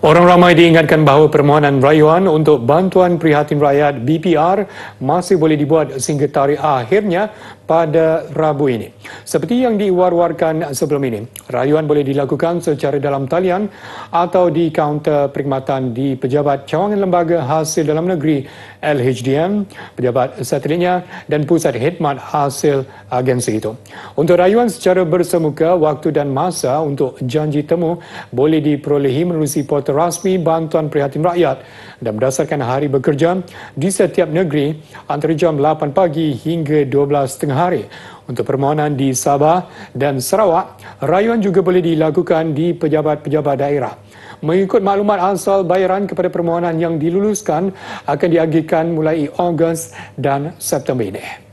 Orang ramai diingatkan bahawa permohonan rayuan untuk bantuan prihatin rakyat BPR masih boleh dibuat sehingga tarikh akhirnya pada Rabu ini seperti yang diwar-warkan sebelum ini. Rayuan boleh dilakukan secara dalam talian atau di kaunter perkhidmatan di Pejabat Cawangan Lembaga Hasil Dalam Negeri LHDM, pejabat satelitnya dan pusat khidmat hasil agensi itu. Untuk rayuan secara bersemuka, waktu dan masa untuk janji temu boleh diperolehi melalui portal rasmi Bantuan Prihatin Rakyat dan berdasarkan hari bekerja di setiap negeri antara jam 8 pagi hingga 12 tengah hari untuk permohonan di Sabah dan Sarawak, rayuan juga boleh dilakukan di pejabat-pejabat daerah. Mengikut maklumat asal bayaran kepada permohonan yang diluluskan akan diagihkan mulai Ogos dan September ini.